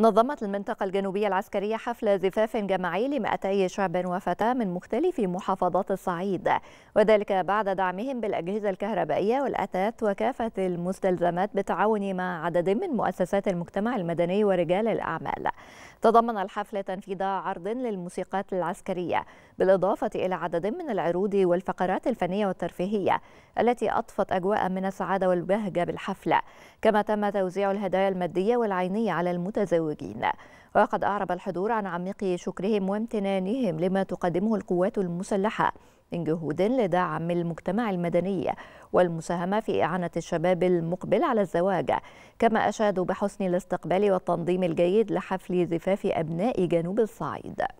نظمت المنطقة الجنوبية العسكرية حفل زفاف جماعي لمئتي شاب وفتاة من مختلف محافظات الصعيد وذلك بعد دعمهم بالأجهزة الكهربائية والأثاث وكافة المستلزمات بالتعاون مع عدد من مؤسسات المجتمع المدني ورجال الأعمال تضمن الحفل تنفيذ عرض للموسيقات العسكرية بالإضافة إلى عدد من العروض والفقرات الفنية والترفيهية التي أطفت أجواء من السعادة والبهجة بالحفلة كما تم توزيع الهدايا المادية والعينية على المتزوجين المتزوجين وقد أعرب الحضور عن عميق شكرهم وامتنانهم لما تقدمه القوات المسلحة من جهود لدعم المجتمع المدني والمساهمة في إعانة الشباب المقبل على الزواج كما أشادوا بحسن الاستقبال والتنظيم الجيد لحفل زفاف أبناء جنوب الصعيد